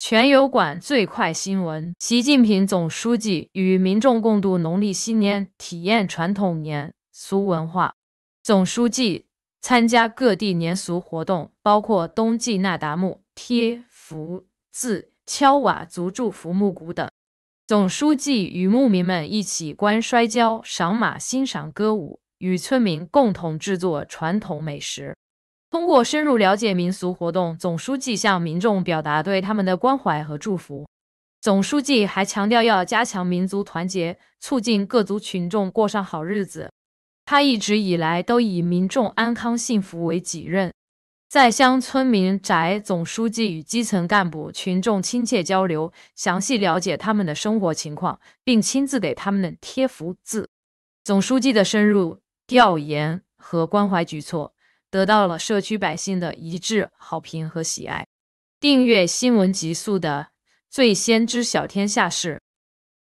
全油管最快新闻：习近平总书记与民众共度农历新年，体验传统年俗文化。总书记参加各地年俗活动，包括冬季那达慕、贴福字、敲瓦族祝福木鼓等。总书记与牧民们一起观摔跤、赏马、欣赏歌舞，与村民共同制作传统美食。通过深入了解民俗活动，总书记向民众表达对他们的关怀和祝福。总书记还强调要加强民族团结，促进各族群众过上好日子。他一直以来都以民众安康幸福为己任。在乡村民宅，总书记与基层干部、群众亲切交流，详细了解他们的生活情况，并亲自给他们贴福字。总书记的深入调研和关怀举措。得到了社区百姓的一致好评和喜爱。订阅新闻极速的，最先知晓天下事。